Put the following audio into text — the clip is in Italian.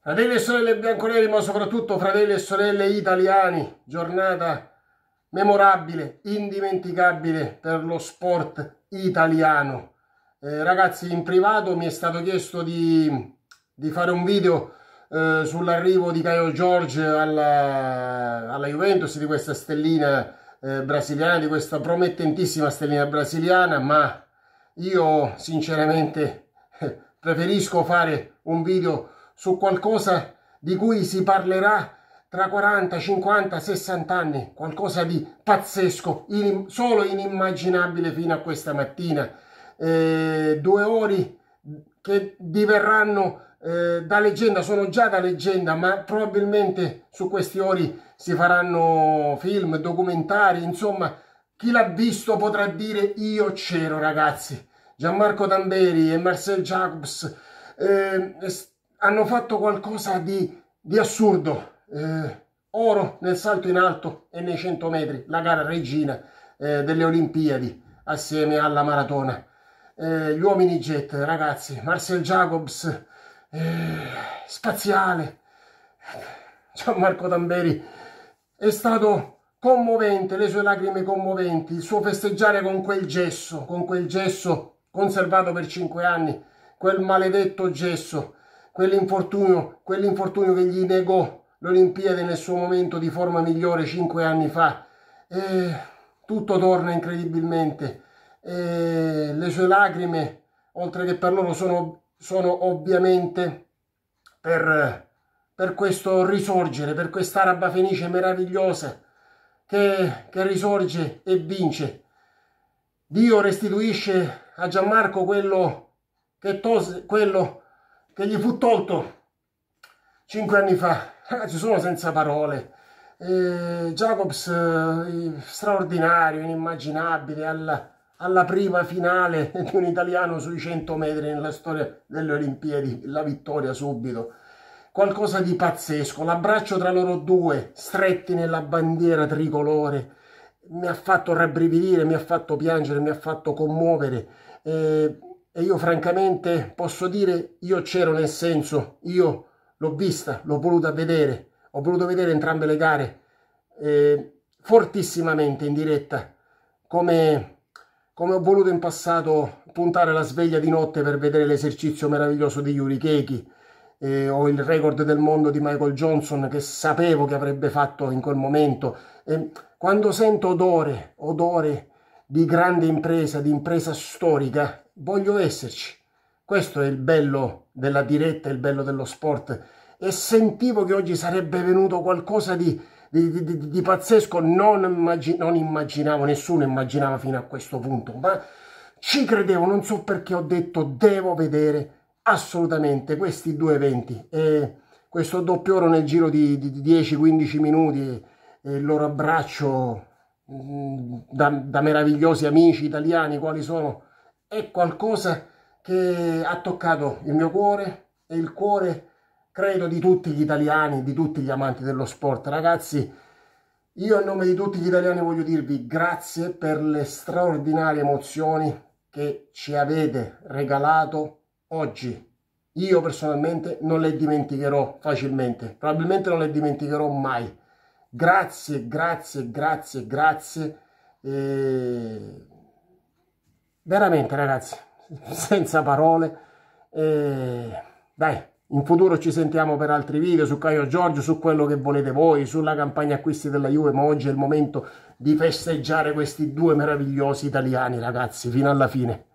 Fratelli e sorelle bianconeri, ma soprattutto fratelli e sorelle italiani, giornata memorabile, indimenticabile per lo sport italiano. Eh, ragazzi, in privato mi è stato chiesto di, di fare un video eh, sull'arrivo di Caio George alla, alla, Juventus, di questa stellina eh, brasiliana, di questa promettentissima stellina brasiliana, ma io sinceramente preferisco fare un video su qualcosa di cui si parlerà tra 40, 50, 60 anni, qualcosa di pazzesco, in, solo inimmaginabile fino a questa mattina. Eh, due ore che diverranno eh, da leggenda, sono già da leggenda, ma probabilmente su questi ori si faranno film, documentari, insomma, chi l'ha visto potrà dire io c'ero ragazzi. Gianmarco Tamberi e Marcel Jacobs eh, hanno fatto qualcosa di, di assurdo. Eh, oro nel salto in alto e nei 100 metri, la gara regina eh, delle Olimpiadi assieme alla maratona. Eh, gli uomini jet, ragazzi, Marcel Jacobs, eh, spaziale, Gianmarco Tamberi, è stato commovente, le sue lacrime commoventi, il suo festeggiare con quel gesso, con quel gesso conservato per cinque anni, quel maledetto gesso Quell'infortunio, quell'infortunio che gli negò l'Olimpiade nel suo momento di forma migliore cinque anni fa. E tutto torna incredibilmente. E le sue lacrime, oltre che per loro, sono, sono ovviamente per, per, questo risorgere, per questa araba fenice meravigliosa che, che risorge e vince. Dio restituisce a Gianmarco quello che, Tose, quello che gli fu tolto cinque anni fa. Ragazzi, eh, sono senza parole. Eh, Jacobs eh, straordinario, inimmaginabile, alla, alla, prima finale di un italiano sui 100 metri nella storia delle Olimpiadi, la vittoria subito. Qualcosa di pazzesco, l'abbraccio tra loro due, stretti nella bandiera tricolore, mi ha fatto rabbrividire, mi ha fatto piangere, mi ha fatto commuovere. Eh, e io francamente posso dire io c'ero nel senso, io l'ho vista, l'ho voluta vedere, ho voluto vedere entrambe le gare eh, fortissimamente in diretta, come, come ho voluto in passato puntare la sveglia di notte per vedere l'esercizio meraviglioso di Yuri Keiki eh, o il record del mondo di Michael Johnson che sapevo che avrebbe fatto in quel momento. Eh, quando sento odore, odore, di grande impresa, di impresa storica, voglio esserci. Questo è il bello della diretta, il bello dello sport. E sentivo che oggi sarebbe venuto qualcosa di, di, di, di pazzesco, non, immagin- non immaginavo, nessuno immaginava fino a questo punto, ma ci credevo, non so perché ho detto devo vedere assolutamente questi due eventi e questo doppio oro nel giro di, di 10-15 minuti e il loro abbraccio da, da meravigliosi amici italiani quali sono, è qualcosa che ha toccato il mio cuore e il cuore, credo, di tutti gli italiani, di tutti gli amanti dello sport. Ragazzi, io a nome di tutti gli italiani voglio dirvi grazie per le straordinarie emozioni che ci avete regalato oggi. Io personalmente non le dimenticherò facilmente, probabilmente non le dimenticherò mai. Grazie, grazie, grazie, grazie. E... Veramente ragazzi, senza parole. E... Dai, in futuro ci sentiamo per altri video su Caio Giorgio, su quello che volete voi, sulla campagna acquisti della Juve, ma oggi è il momento di festeggiare questi due meravigliosi italiani ragazzi, fino alla fine.